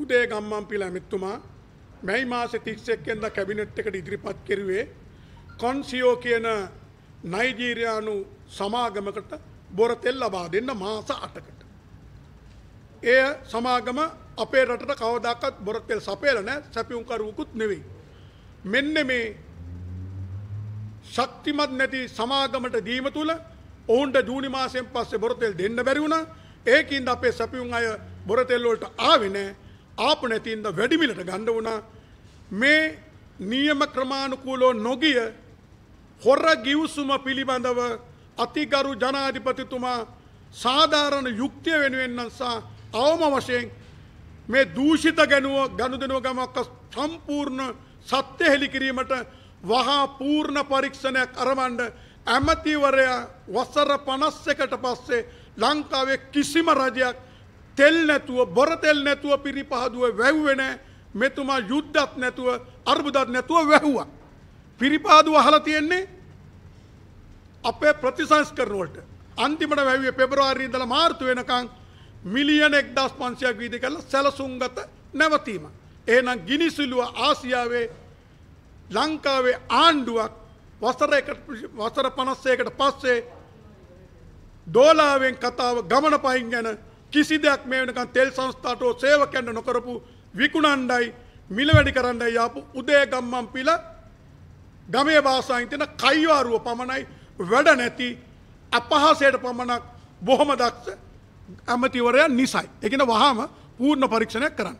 උදේ ගම්මන්පිල ඇමැත්තුමා මැයි මාස තිස්සෙක්කෙන්ද කැබිනට් එකට ඉදිරිපත් කෙරුවේ කොන්සියෝ කියන නයිජීරයානු සමාගමකට බොර තෙල් ලබා දෙන්න මාස අටකට. එය සමාගම අපේ රටට කවදක්ත් බොරතෙල් සපේලන සැපියුම්කරුවකුත් නෙවෙයි. මෙන්න මේ ශක්තිමත් නැති සමාගමට දීම තුළ ඔවුන්ට ජූනි මාසයෙන් පස්සේ බොරතෙල් දෙන්න බැරිවුණ ඒකින්ද අපේ සැපියුම් අය බොරතෙල්ලෝට ආවිනෑ ආප නැතින්ද වැඩිමිලට ගණ්ඩ වුණා මේ නියම ක්‍රමාණුකූලෝ නොගිය හොර ගිවසුම පිළිබඳව අතිගරු ජනාධිපතිතුමා සාධාරණ යුක්තිය වෙනුවෙන්න්නසා අවම වශයෙන් මේ දූෂිත ගැනුව ගණුදනුව ගමක්ක සම්පූර්ණ සත්‍ය හෙළිකිරීමට වහා පූර්ණ පරීක්ෂණයක් අරවන්ඩ ඇමතිවරයා වසර පනස් එකට පස්සේ ලංකාවේ කිසිම රජයක් තෙල් නැතුව බොර තෙල් නැතුව පිරිපහදුව වැව්වේ නැහැ. මෙතුමා යුද්ධත් නැතුව අර්බුදත් නැතුව වැහුවා. පිරිපාදුව අහලා තියෙන්නේ අපේ ප්‍රතිසංස්කරණ වලට. අන්තිමට වැව්වේ පෙබරවාරි ඉඳලා මාර්තු වෙනකන් මිලියන 1500ක් වීද කරලා සැලසුම්ගත නැවතීම. එහෙනම් ගිනිසිලුව ආසියාවේ ලංකාවේ ආණ්ඩුවක් වසර වසර 51කට පස්සේ ඩොලාරෙන් කතාව ගමන පහින් යන කිසි දෙයක් මේ වෙනකන් තෙල් සංස්ථාට සේවකයන්ට නොකරපු විකුණණ්ඩයි මිල වැඩි කරන්නයි ආපු උදේ ගම්මන් පිළ ගමේ භාෂාවෙන් තියෙන කයිවාරුව පමණයි වැඩ නැති අපහාසයට පමණක් බොහොම දක්ෂ ඇමතිවරයා නිසයි. ඒකින වහාම පූර්ණ පරීක්ෂණයක් කරන්න.